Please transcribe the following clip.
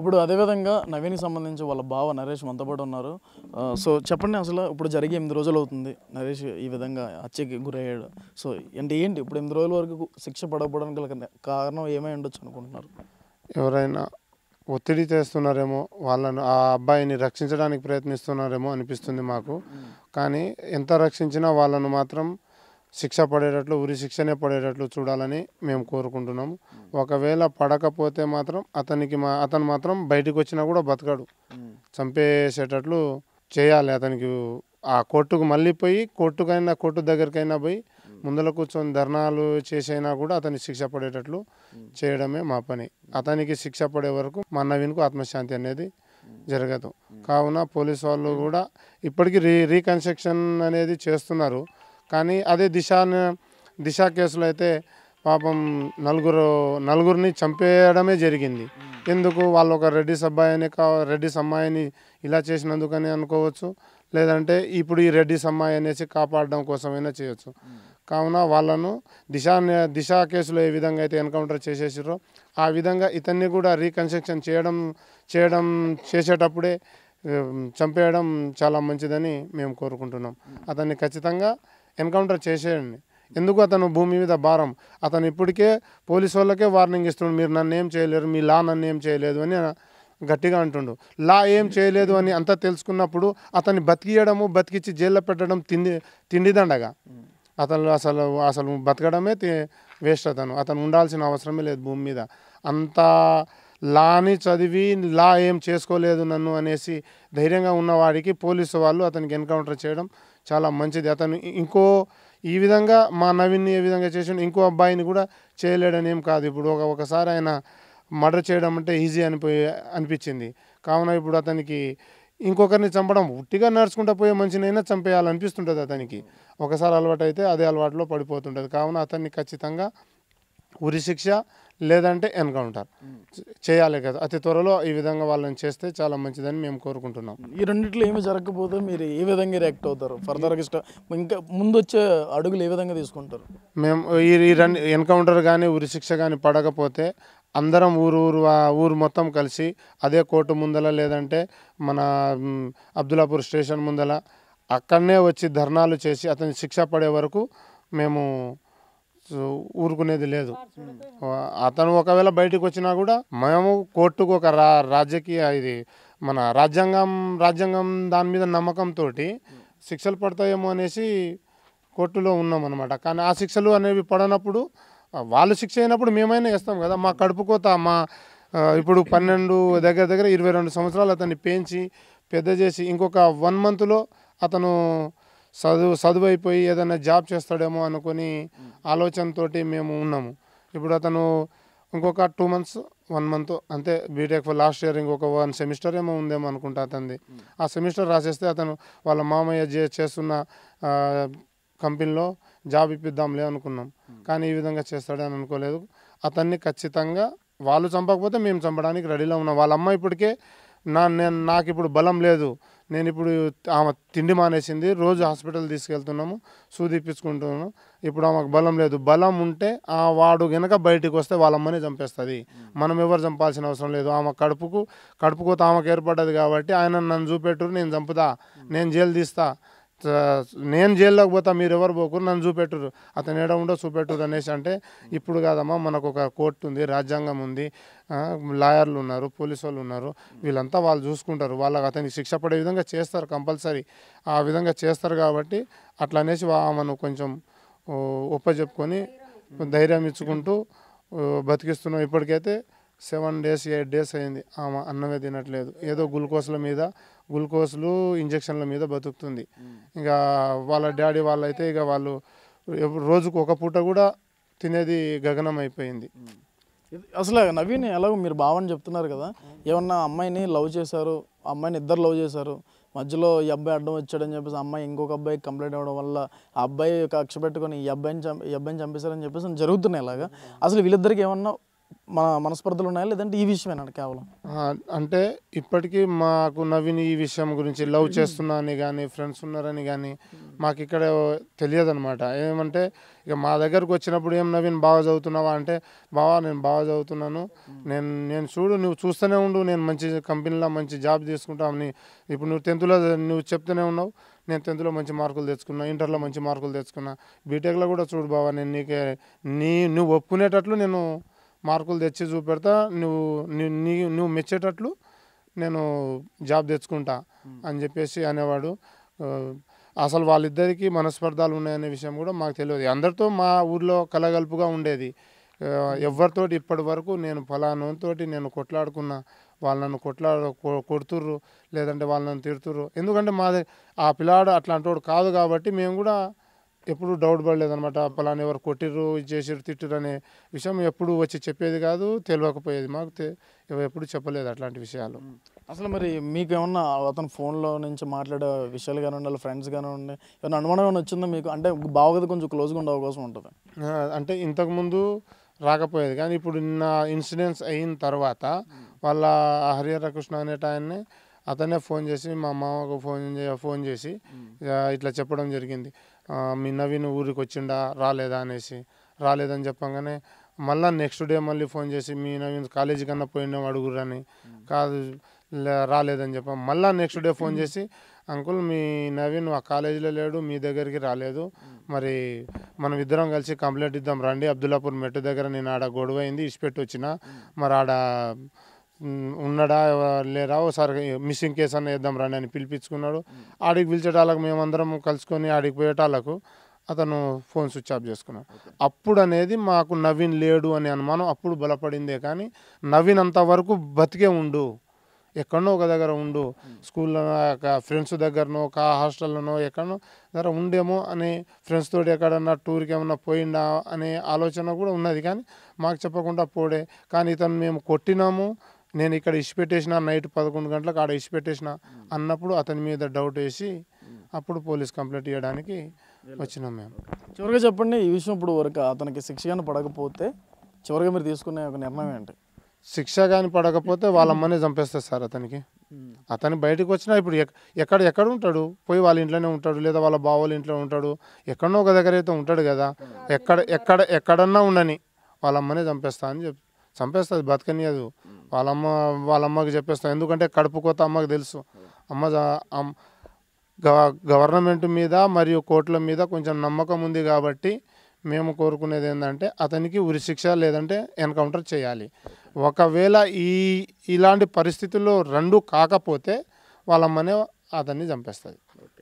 ఇప్పుడు అదేవిధంగా నవీన్కి సంబంధించి వాళ్ళ బావ నరేష్ మనతో పాటు ఉన్నారు సో చెప్పండి అసలు ఇప్పుడు జరిగి ఎనిమిది రోజులు అవుతుంది నరేష్ ఈ విధంగా హత్యకి గురయ్యాడు సో అంటే ఏంటి ఇప్పుడు ఎనిమిది రోజుల వరకు శిక్ష పడకపోవడానికి కారణం ఏమై ఉండొచ్చు అనుకుంటున్నారు ఎవరైనా ఒత్తిడి చేస్తున్నారేమో వాళ్ళను ఆ అబ్బాయిని రక్షించడానికి ప్రయత్నిస్తున్నారేమో అనిపిస్తుంది మాకు కానీ ఎంత రక్షించినా వాళ్ళను మాత్రం శిక్ష పడేటట్లు ఉరి శిక్షనే పడేటట్లు చూడాలని మేము కోరుకుంటున్నాము ఒకవేళ పడకపోతే మాత్రం అతనికి మా అతను మాత్రం బయటకు వచ్చినా కూడా బతకడు చంపేసేటట్లు చేయాలి అతనికి ఆ కోర్టుకు మళ్ళీ పోయి కోర్టుకైనా కోర్టు దగ్గరికైనా పోయి ముందర కూర్చొని ధర్నాలు చేసైనా కూడా అతనికి శిక్ష పడేటట్లు చేయడమే మా పని అతనికి శిక్ష పడే వరకు మా నవీన్కు ఆత్మశాంతి అనేది జరగదు కావున పోలీస్ వాళ్ళు కూడా ఇప్పటికీ రీ రీకన్స్ట్రక్షన్ అనేది చేస్తున్నారు కానీ అదే దిశ దిశ కేసులో అయితే పాపం నలుగురు నలుగురిని చంపేయడమే జరిగింది ఎందుకు వాళ్ళు ఒక రెడ్డి అబ్బాయిని కా రెడ్డి అమ్మాయిని ఇలా చేసినందుకని అనుకోవచ్చు లేదంటే ఇప్పుడు ఈ రెడ్డి అమ్మాయి అనేసి కాపాడడం కోసమైనా చేయొచ్చు కావున వాళ్ళను దిశా దిశ కేసులో ఏ విధంగా అయితే ఎన్కౌంటర్ చేసేసారో ఆ విధంగా ఇతన్ని కూడా రీకన్స్ట్రక్షన్ చేయడం చేయడం చేసేటప్పుడే చంపేయడం చాలా మంచిదని మేము కోరుకుంటున్నాం అతన్ని ఖచ్చితంగా ఎన్కౌంటర్ చేసేయండి ఎందుకు అతను భూమి మీద భారం అతను ఇప్పటికే పోలీసు వాళ్ళకే వార్నింగ్ ఇస్తుండు మీరు నన్ను ఏం చేయలేరు మీ లా నన్ను ఏం చేయలేదు అని గట్టిగా అంటుండు లా ఏం చేయలేదు అని అంతా తెలుసుకున్నప్పుడు అతన్ని బతికియడము బతికిచ్చి జైల్లో పెట్టడం తిండి తిండిదండగా అతను అసలు అసలు బతకడమే వేస్ట్ అతను అతను ఉండాల్సిన అవసరమే లేదు భూమి మీద అంత లాని చదివి లా ఏం చేసుకోలేదు నన్ను అనేసి ధైర్యంగా ఉన్నవాడికి పోలీసు వాళ్ళు అతనికి ఎన్కౌంటర్ చేయడం చాలా మంచిది అతను ఇంకో ఈ విధంగా మా నవీన్ని ఏ విధంగా చేసిండు ఇంకో అబ్బాయిని కూడా చేయలేడని ఏం కాదు ఇప్పుడు ఒక ఒకసారి ఆయన మర్డర్ చేయడం అంటే ఈజీ అనిపోయి అనిపించింది కావున ఇప్పుడు అతనికి ఇంకొకరిని చంపడం ఉట్టిగా నడుచుకుంటూ పోయే మనిషినైనా చంపేయాలనిపిస్తుంటుంది అతనికి ఒకసారి అలవాటు అయితే అదే అలవాటులో పడిపోతుంటుంది కావున అతన్ని ఖచ్చితంగా ఉరిశిక్ష లేదంటే ఎన్కౌంటర్ hmm. చేయాలి కదా అతి త్వరలో ఈ విధంగా వాళ్ళని చేస్తే చాలా మంచిదని మేము కోరుకుంటున్నాం ఈ రెండింటిలో ఏమి జరగకపోతే మీరు ఏ విధంగా రియాక్ట్ అవుతారు ఫర్దర్గా ఇష్టం ఇంకా ముందు వచ్చే అడుగులు ఏ విధంగా తీసుకుంటారు మేము ఈ రెండు ఎన్కౌంటర్ కానీ ఉరిశిక్ష కానీ పడకపోతే అందరం ఊరు ఊరు ఊరు మొత్తం కలిసి అదే కోర్టు ముందల లేదంటే మన అబ్దులాపూర్ స్టేషన్ ముందల అక్కడనే వచ్చి ధర్నాలు చేసి అతని శిక్ష పడే వరకు మేము ఊరుకునేది లేదు అతను ఒకవేళ బయటకు వచ్చినా కూడా మేము కోర్టుకు ఒక రా రాజకీయ ఇది మన రాజ్యాంగం రాజ్యాంగం దాని మీద నమ్మకంతో శిక్షలు పడతాయేమో అనేసి కోర్టులో ఉన్నాం అనమాట కానీ ఆ శిక్షలు అనేవి పడనప్పుడు వాళ్ళు శిక్ష అయినప్పుడు మేమైనా వేస్తాం కదా మా కడుపుకోత మా ఇప్పుడు పన్నెండు దగ్గర దగ్గర ఇరవై రెండు సంవత్సరాలు అతన్ని పెంచి పెద్ద చేసి ఇంకొక వన్ మంత్లో అతను చదువు చదువు అయిపోయి ఏదైనా జాబ్ చేస్తాడేమో అనుకుని ఆలోచనతోటి మేము ఉన్నాము ఇప్పుడు అతను ఇంకొక టూ మంత్స్ వన్ మంత్ అంతే బీటెక్ లాస్ట్ ఇయర్ ఇంకొక వన్ సెమిస్టర్ ఏమో ఉందేమో అనుకుంటా అతనిది ఆ సెమిస్టర్ రాసేస్తే అతను వాళ్ళ మామయ్య చేస్తున్న కంపెనీలో జాబ్ ఇప్పిద్దాంలే అనుకున్నాం కానీ ఈ విధంగా చేస్తాడని అనుకోలేదు అతన్ని ఖచ్చితంగా వాళ్ళు చంపకపోతే మేము చంపడానికి రెడీలో ఉన్నాం వాళ్ళ అమ్మ ఇప్పటికే నా నేను నాకు ఇప్పుడు బలం లేదు నేను ఇప్పుడు ఆమె తిండి మానేసింది రోజు హాస్పిటల్ తీసుకెళ్తున్నాము సూదిప్పించుకుంటున్నాము ఇప్పుడు ఆమెకు బలం లేదు బలం ఉంటే ఆ వాడు గనక బయటికి వస్తే వాళ్ళమ్మని చంపేస్తుంది మనం ఎవరు చంపాల్సిన అవసరం లేదు ఆమె కడుపుకు కడుపుకోత ఆమెకు ఏర్పడ్డది కాబట్టి ఆయన నన్ను చూపెట్టు నేను చంపుతా నేను జైలు తీస్తా నేను జైల్లోకి పోతా మీరు ఎవరు పోకు నన్ను చూపెట్టరు అతను ఎడ ఉండో చూపెట్టరు అనేసి అంటే ఇప్పుడు కాదమ్మా మనకు ఒక కోర్టు ఉంది రాజ్యాంగం ఉంది లాయర్లు ఉన్నారు పోలీసు వాళ్ళు ఉన్నారు వీళ్ళంతా వాళ్ళు చూసుకుంటారు వాళ్ళకి అతనికి శిక్ష పడే విధంగా చేస్తారు కంపల్సరీ ఆ విధంగా చేస్తారు కాబట్టి అట్లా అనేసి మనం కొంచెం ఒప్పచెప్పుకొని ధైర్యం ఇచ్చుకుంటూ బతికిస్తున్నాం ఇప్పటికైతే సెవెన్ డేస్ ఎయిట్ డేస్ అయింది ఆమె అన్నమే తినట్లేదు ఏదో గ్లూకోజ్ల మీద గ్లూకోజ్లు ఇంజక్షన్ల మీద బతుకుతుంది ఇంకా వాళ్ళ డాడీ వాళ్ళైతే ఇక వాళ్ళు రోజుకు ఒక పూట కూడా తినేది గగనం అయిపోయింది అసలు నవీన్ ఎలాగో మీరు బావని చెప్తున్నారు కదా ఏమన్నా అమ్మాయిని లవ్ చేశారు అమ్మాయిని ఇద్దరు లవ్ చేశారు మధ్యలో ఈ అబ్బాయి అడ్డం వచ్చాడని చెప్పేసి అమ్మాయి ఇంకొక అబ్బాయికి కంప్లైంట్ అవ్వడం వల్ల ఆ అబ్బాయి కక్ష పెట్టుకొని ఈ అబ్బాయిని చంపి ఈ అబ్బాయిని చంపేశారని చెప్పేసి జరుగుతున్నాయి ఇలాగా అసలు వీళ్ళిద్దరికి ఏమన్నా మన మనస్పర్ధలు ఉన్నాయా లేదంటే ఈ విషయమేనండి కేవలం అంటే ఇప్పటికీ మాకు నవీన్ ఈ విషయం గురించి లవ్ చేస్తున్నా అని కానీ ఫ్రెండ్స్ ఉన్నారని కానీ మాకు ఇక్కడ అనమాట ఏమంటే ఇక మా దగ్గరకు వచ్చినప్పుడు ఏం నవీన్ బాగా చదువుతున్నావా అంటే బావా నేను బాగా చదువుతున్నాను నేను నేను చూడు నువ్వు చూస్తూనే ఉండు నేను మంచి కంపెనీలో మంచి జాబ్ తీసుకుంటామని ఇప్పుడు నువ్వు టెన్త్లో నువ్వు చెప్తూనే ఉన్నావు నేను టెన్త్లో మంచి మార్కులు తెచ్చుకున్నా ఇంటర్లో మంచి మార్కులు తెచ్చుకున్నా బీటెక్లో కూడా చూడు బావా నేను నీకే నీ నువ్వు ఒప్పుకునేటట్లు నేను మార్కులు తెచ్చి చూపెడతా నువ్వు నువ్వు మెచ్చేటట్లు నేను జాబ్ తెచ్చుకుంటా అని చెప్పేసి అనేవాడు అసలు వాళ్ళిద్దరికీ మనస్పర్ధాలు ఉన్నాయనే విషయం కూడా మాకు తెలియదు అందరితో మా ఊర్లో కలగలుపుగా ఉండేది ఎవరితోటి ఇప్పటి వరకు నేను ఫలానంతో నేను కొట్లాడుకున్నా వాళ్ళు నన్ను కొట్లా కొడుతుర్రు లేదంటే వాళ్ళు నన్ను తిడుతుర్రు ఎందుకంటే మాది ఆ పిల్లాడు అట్లాంటి వాడు కాదు కాబట్టి మేము కూడా ఎప్పుడు డౌట్ పడలేదనమాట పలానా ఎవరు కొట్టిర్రు చేసిర్రు తిట్టిర్రు అనే విషయం ఎప్పుడు వచ్చి చెప్పేది కాదు తెలియకపోయేది మాకు ఎప్పుడు చెప్పలేదు అట్లాంటి విషయాలు అసలు మరి మీకు ఏమన్నా అతను ఫోన్లో నుంచి మాట్లాడే విషయాలు కానీ వాళ్ళ ఫ్రెండ్స్ కానీ ఉండి ఏమైనా అనుమానం ఏమైనా వచ్చిందా మీకు అంటే బాగోదు కొంచెం క్లోజ్గా ఉండే అవకాశం ఉంటుంది అంటే ఇంతకుముందు రాకపోయేది కానీ ఇప్పుడు నిన్న ఇన్సిడెంట్స్ అయిన తర్వాత వాళ్ళ హరిహర కృష్ణ అనేట ఆయన్ని అతనే ఫోన్ చేసి మా మామకు ఫోన్ ఫోన్ చేసి ఇట్లా చెప్పడం జరిగింది మీ నవీన్ ఊరికి వచ్చిండా రాలేదా అనేసి రాలేదని చెప్పంగానే మళ్ళా నెక్స్ట్ డే మళ్ళీ ఫోన్ చేసి మీ నవీన్ కాలేజీ కన్నా పోయినాం అడుగురని కాదు రాలేదని చెప్పాం మళ్ళీ నెక్స్ట్ డే ఫోన్ చేసి అంకుల్ మీ నవీన్ ఆ కాలేజీలో లేడు మీ దగ్గరికి రాలేదు మరి మనం ఇద్దరం కలిసి కంప్లైంట్ ఇద్దాం రండి అబ్దుల్లాపూర్ మెట్టు దగ్గర నేను ఆడ గొడవ అయింది ఇసిపెట్టి వచ్చిన మరి ఆడ ఉన్నాడా లేరా ఒకసారి మిస్సింగ్ కేసు అన్న వేద్దాం రాని అని పిలిపించుకున్నాడు ఆడికి పిలిచేటాలకు మేమందరం కలుసుకొని ఆడికి పోయేటాలకు అతను ఫోన్ స్విచ్ ఆఫ్ చేసుకున్నాడు అప్పుడు అనేది మాకు నవీన్ లేడు అనే అనుమానం అప్పుడు బలపడిందే కానీ నవీన్ అంత వరకు బతికే ఉండు ఎక్కడనో ఒక దగ్గర ఉండు స్కూల్లో ఫ్రెండ్స్ దగ్గరనో కా హాస్టల్లోనో ఎక్కడనో దగ్గర ఉండేమో అని ఫ్రెండ్స్ తోటి ఎక్కడన్నా టూర్కి ఏమన్నా పోయిండా అనే ఆలోచన కూడా ఉన్నది కానీ మాకు చెప్పకుండా పోడే కానీ ఇతను మేము కొట్టినాము నేను ఇక్కడ పెట్టేసిన నైట్ పదకొండు గంటలకు ఆడ పెట్టేసిన అన్నప్పుడు అతని మీద డౌట్ వేసి అప్పుడు పోలీస్ కంప్లైంట్ ఇవ్వడానికి వచ్చినాం మేము చివరిగా చెప్పండి ఈ విషయం ఇప్పుడు వరకు అతనికి శిక్ష కానీ పడకపోతే చివరిగా మీరు తీసుకునే ఒక నిర్ణయం ఏంటి శిక్ష కానీ పడకపోతే వాళ్ళ అమ్మనే చంపేస్తారు సార్ అతనికి అతను బయటకు వచ్చినా ఇప్పుడు ఎక్కడ ఎక్కడ ఉంటాడు పోయి వాళ్ళ ఇంట్లోనే ఉంటాడు లేదా వాళ్ళ బావోళ్ళ ఇంట్లో ఉంటాడు ఎక్కడో ఒక దగ్గర అయితే ఉంటాడు కదా ఎక్కడ ఎక్కడ ఎక్కడన్నా ఉండని వాళ్ళ అమ్మనే చంపేస్తా అని చెప్పి చంపేస్తుంది బతకనియదు వాళ్ళమ్మ వాళ్ళమ్మకి చెప్పేస్తాం ఎందుకంటే కడుపు కోత అమ్మకి తెలుసు అమ్మ గవర్నమెంట్ మీద మరియు కోర్టుల మీద కొంచెం నమ్మకం ఉంది కాబట్టి మేము కోరుకునేది ఏంటంటే అతనికి ఉరి శిక్ష లేదంటే ఎన్కౌంటర్ చేయాలి ఒకవేళ ఈ ఇలాంటి పరిస్థితుల్లో రెండు కాకపోతే వాళ్ళమ్మనే అతన్ని చంపేస్తుంది